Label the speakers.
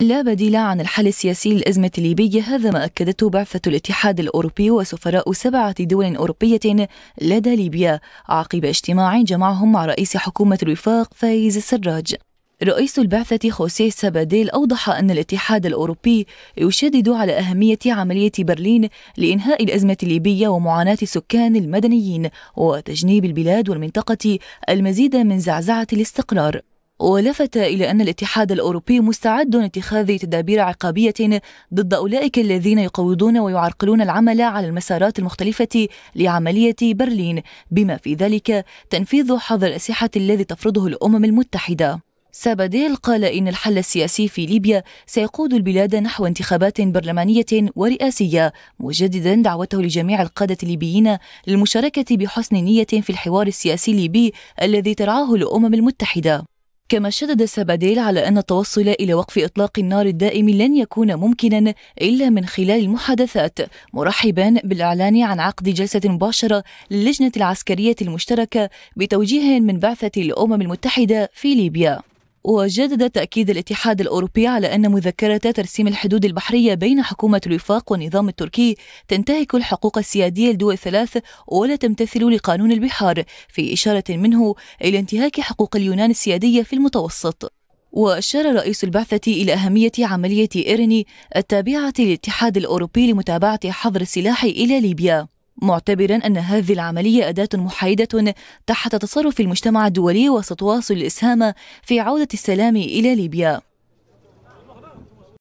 Speaker 1: لا بديل عن الحل السياسي للأزمة الليبية هذا ما أكدته بعثة الاتحاد الأوروبي وسفراء سبعة دول أوروبية لدى ليبيا عقب اجتماع جمعهم مع رئيس حكومة الوفاق فايز السراج رئيس البعثة خوسيه ساباديل أوضح أن الاتحاد الأوروبي يشدد على أهمية عملية برلين لإنهاء الأزمة الليبية ومعاناة السكان المدنيين وتجنيب البلاد والمنطقة المزيد من زعزعة الاستقرار ولفت إلى أن الاتحاد الأوروبي مستعد لاتخاذ تدابير عقابية ضد أولئك الذين يقوضون ويعرقلون العمل على المسارات المختلفة لعملية برلين بما في ذلك تنفيذ حظر الأسلحة الذي تفرضه الأمم المتحدة ساباديل قال إن الحل السياسي في ليبيا سيقود البلاد نحو انتخابات برلمانية ورئاسية مجددا دعوته لجميع القادة الليبيين للمشاركة بحسن نية في الحوار السياسي الليبي الذي ترعاه الأمم المتحدة كما شدد سباديل على أن التوصل إلى وقف إطلاق النار الدائم لن يكون ممكنا إلا من خلال المحادثات مرحبا بالإعلان عن عقد جلسة مباشرة للجنة العسكرية المشتركة بتوجيه من بعثة الأمم المتحدة في ليبيا وجدد تأكيد الاتحاد الأوروبي على أن مذكرة ترسيم الحدود البحرية بين حكومة الوفاق والنظام التركي تنتهك الحقوق السيادية لدول الثلاث ولا تمتثل لقانون البحار في إشارة منه إلى انتهاك حقوق اليونان السيادية في المتوسط وأشار رئيس البعثة إلى أهمية عملية إيرني التابعة للاتحاد الأوروبي لمتابعة حظر السلاح إلى ليبيا معتبرا أن هذه العملية أداة محايدة تحت تصرف المجتمع الدولي وستواصل الإسهام في عودة السلام إلى ليبيا